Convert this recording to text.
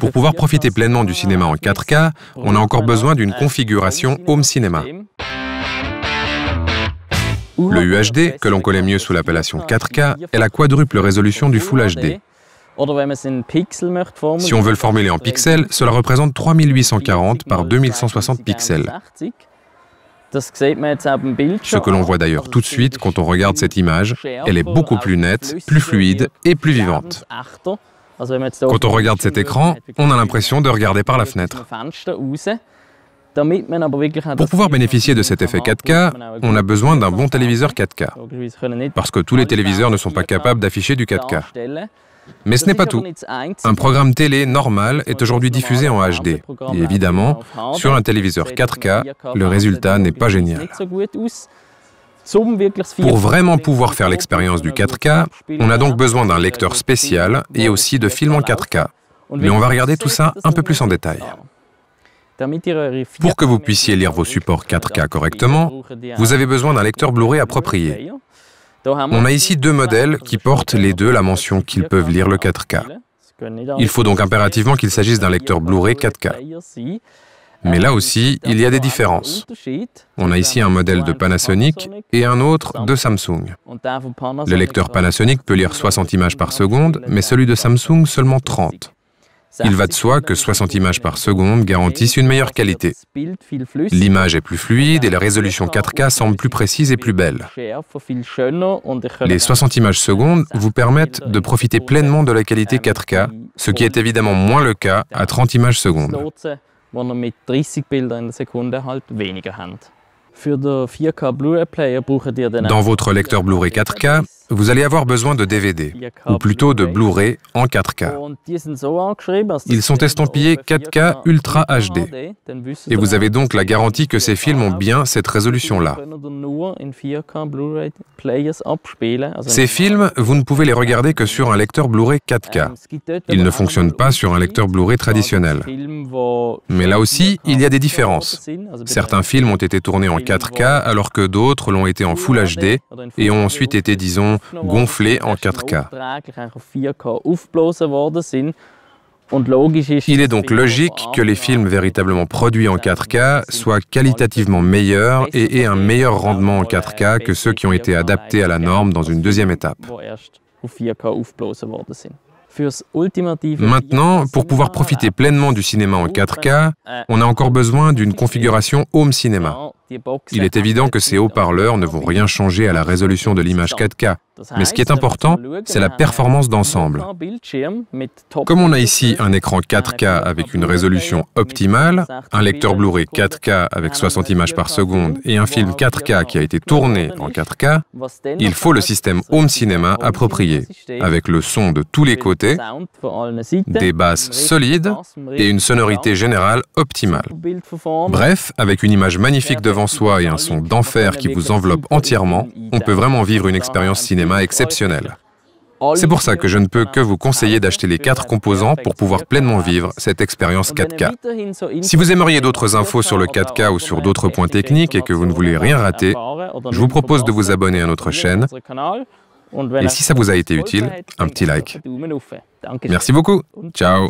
Pour pouvoir profiter pleinement du cinéma en 4K, on a encore besoin d'une configuration Home Cinéma. Le UHD, que l'on connaît mieux sous l'appellation 4K, est la quadruple résolution du Full HD. Si on veut le formuler en pixels, cela représente 3840 par 2160 pixels. Ce que l'on voit d'ailleurs tout de suite quand on regarde cette image, elle est beaucoup plus nette, plus fluide et plus vivante. Quand on regarde cet écran, on a l'impression de regarder par la fenêtre. Pour pouvoir bénéficier de cet effet 4K, on a besoin d'un bon téléviseur 4K, parce que tous les téléviseurs ne sont pas capables d'afficher du 4K. Mais ce n'est pas tout. Un programme télé normal est aujourd'hui diffusé en HD. Et évidemment, sur un téléviseur 4K, le résultat n'est pas génial. Pour vraiment pouvoir faire l'expérience du 4K, on a donc besoin d'un lecteur spécial et aussi de films en 4K. Mais on va regarder tout ça un peu plus en détail. Pour que vous puissiez lire vos supports 4K correctement, vous avez besoin d'un lecteur Blu-ray approprié. On a ici deux modèles qui portent les deux la mention qu'ils peuvent lire le 4K. Il faut donc impérativement qu'il s'agisse d'un lecteur Blu-ray 4K. Mais là aussi, il y a des différences. On a ici un modèle de Panasonic et un autre de Samsung. Le lecteur Panasonic peut lire 60 images par seconde, mais celui de Samsung seulement 30. Il va de soi que 60 images par seconde garantissent une meilleure qualité. L'image est plus fluide et la résolution 4K semble plus précise et plus belle. Les 60 images secondes vous permettent de profiter pleinement de la qualité 4K, ce qui est évidemment moins le cas à 30 images secondes wenn ihr mit 30 Bildern in der Sekunde halt weniger habt. Für den 4K Blu-ray Player braucht ihr den Dans votre lecteur Blu-ray 4K, vous allez avoir besoin de DVD, ou plutôt de Blu-ray en 4K. Ils sont estampillés 4K Ultra HD, et vous avez donc la garantie que ces films ont bien cette résolution-là. Ces films, vous ne pouvez les regarder que sur un lecteur Blu-ray 4K. Ils ne fonctionnent pas sur un lecteur Blu-ray traditionnel. Mais là aussi, il y a des différences. Certains films ont été tournés en 4K alors que d'autres l'ont été en Full HD et ont ensuite été, disons, gonflés en 4K. Il est donc logique que les films véritablement produits en 4K soient qualitativement meilleurs et aient un meilleur rendement en 4K que ceux qui ont été adaptés à la norme dans une deuxième étape. Maintenant, pour pouvoir profiter pleinement du cinéma en 4K, on a encore besoin d'une configuration home cinéma. Il est évident que ces haut-parleurs ne vont rien changer à la résolution de l'image 4K, mais ce qui est important, c'est la performance d'ensemble. Comme on a ici un écran 4K avec une résolution optimale, un lecteur Blu-ray 4K avec 60 images par seconde et un film 4K qui a été tourné en 4K, il faut le système home cinéma approprié, avec le son de tous les côtés, des basses solides et une sonorité générale optimale. Bref, avec une image magnifique devant soi et un son d'enfer qui vous enveloppe entièrement, on peut vraiment vivre une expérience cinéma exceptionnelle. C'est pour ça que je ne peux que vous conseiller d'acheter les quatre composants pour pouvoir pleinement vivre cette expérience 4K. Si vous aimeriez d'autres infos sur le 4K ou sur d'autres points techniques et que vous ne voulez rien rater, je vous propose de vous abonner à notre chaîne. Et si ça vous a été utile, un petit like. Merci beaucoup. Ciao.